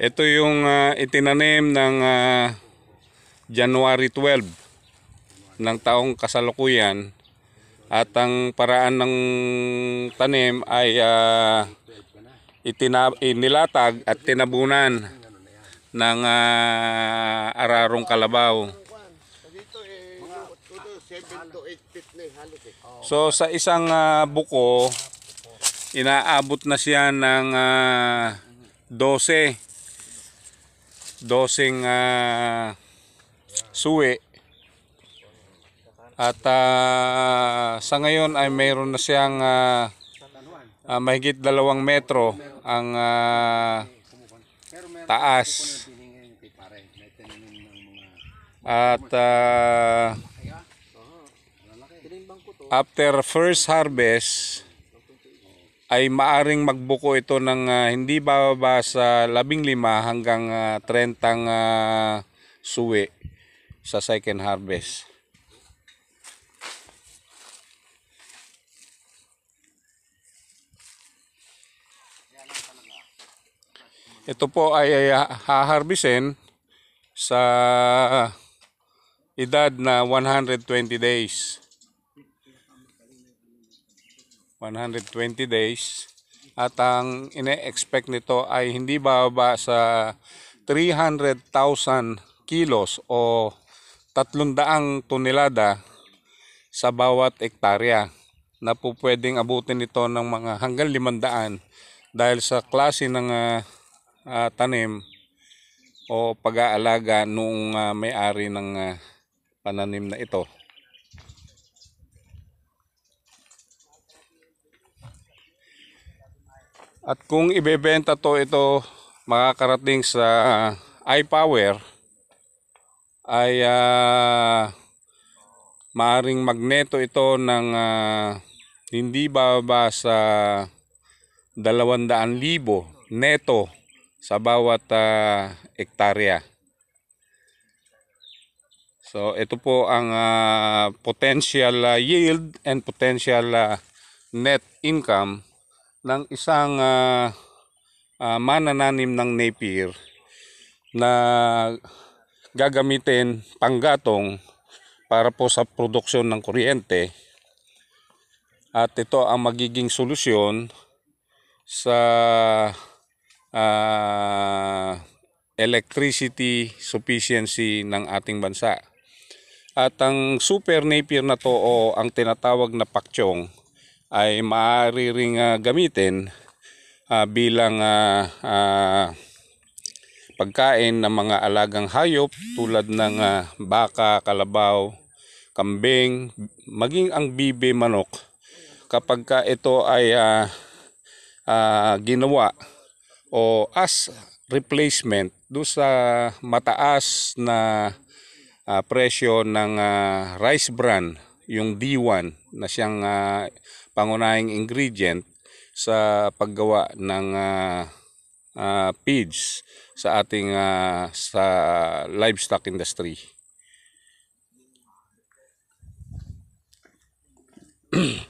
Ito yung uh, itinanim ng uh, January 12 ng taong kasalukuyan at ang paraan ng tanim ay uh, itina inilatag at tinabunan ng uh, ararong kalabaw. So sa isang uh, buko inaabot na siya ng uh, 12 dosing uh, suwi at uh, sa ngayon ay mayroon na siyang uh, uh, mahigit dalawang metro ang uh, taas at uh, after first harvest ay maaring magbuko ito ng uh, hindi bababa sa 15 hanggang uh, 30 uh, suwi sa second harvest. Ito po ay, ay haharbisin sa edad na 120 days. 120 days. At ang ine-expect nito ay hindi bababa sa 300,000 kilos o 300 tonelada sa bawat ektarya na po pwedeng abutin ito ng mga hanggang 500 dahil sa klase ng uh, uh, tanim o pag-aalaga nung uh, ah, may-ari ng uh, pananim na ito. At kung ibebenta to ito makakarating sa uh, iPower ay uh, maaring magneto ito ng uh, hindi bababa sa 200,000 neto sa bawat uh, ektarya. So ito po ang uh, potential uh, yield and potential uh, net income ng isang uh, uh, manananim ng Napier na gagamitin panggatong para po sa produksyon ng kuryente at ito ang magiging solusyon sa uh, electricity sufficiency ng ating bansa. At ang super Napier na to o ang tinatawag na pakchong ay maaari ring uh, gamitin uh, bilang uh, uh, pagkain ng mga alagang hayop tulad ng uh, baka, kalabaw, kambing, maging ang bibe manok kapag ka ito ay uh, uh, ginawa o as replacement do sa mataas na uh, presyo ng uh, rice bran yung D1 na siyang uh, pangunahing ingredient sa paggawa ng uh, uh, feeds sa ating uh, sa livestock industry.